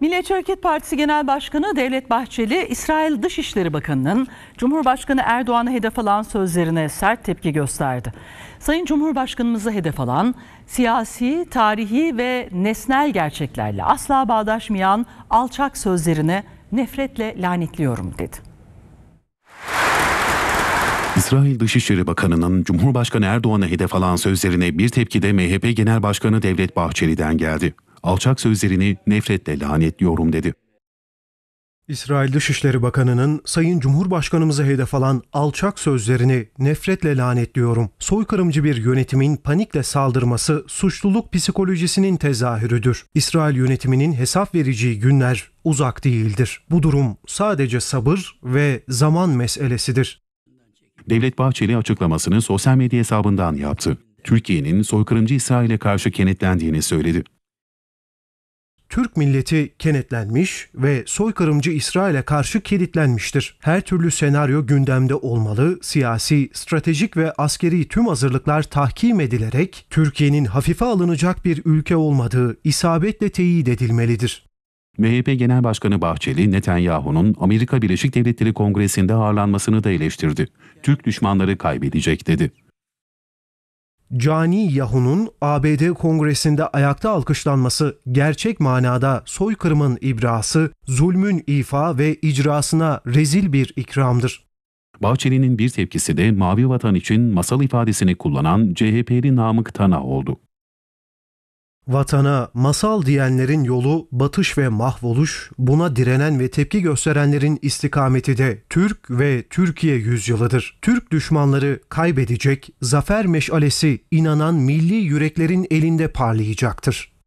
Milliyetçi Hareket Partisi Genel Başkanı Devlet Bahçeli, İsrail Dışişleri Bakanı'nın Cumhurbaşkanı Erdoğan'ı hedef alan sözlerine sert tepki gösterdi. Sayın Cumhurbaşkanımızı hedef alan siyasi, tarihi ve nesnel gerçeklerle asla bağdaşmayan alçak sözlerine nefretle lanetliyorum dedi. İsrail Dışişleri Bakanı'nın Cumhurbaşkanı Erdoğan'a hedef alan sözlerine bir tepki de MHP Genel Başkanı Devlet Bahçeli'den geldi alçak sözlerini nefretle lanetliyorum dedi. İsrail Dışişleri Bakanı'nın Sayın Cumhurbaşkanımıza hedef alan alçak sözlerini nefretle lanetliyorum. Soykırımcı bir yönetimin panikle saldırması suçluluk psikolojisinin tezahürüdür. İsrail yönetiminin hesap vereceği günler uzak değildir. Bu durum sadece sabır ve zaman meselesidir. Devlet Bahçeli açıklamasını sosyal medya hesabından yaptı. Türkiye'nin soykırımcı İsrail'e karşı kenetlendiğini söyledi. Türk milleti kenetlenmiş ve soykırımcı İsrail'e karşı kilitlenmiştir. Her türlü senaryo gündemde olmalı, siyasi, stratejik ve askeri tüm hazırlıklar tahkim edilerek Türkiye'nin hafife alınacak bir ülke olmadığı isabetle teyit edilmelidir. MHP Genel Başkanı Bahçeli, Netanyahu'nun Amerika Birleşik Devletleri Kongresi'nde ağırlanmasını da eleştirdi. Türk düşmanları kaybedecek dedi. Cani Yahu'nun ABD Kongresi'nde ayakta alkışlanması gerçek manada soykırımın ibrası, zulmün ifa ve icrasına rezil bir ikramdır. Bahçeli'nin bir tepkisi de Mavi Vatan için masal ifadesini kullanan CHP'li Namık Tana oldu. Vatana masal diyenlerin yolu batış ve mahvoluş, buna direnen ve tepki gösterenlerin istikameti de Türk ve Türkiye yüzyılıdır. Türk düşmanları kaybedecek, zafer meşalesi inanan milli yüreklerin elinde parlayacaktır.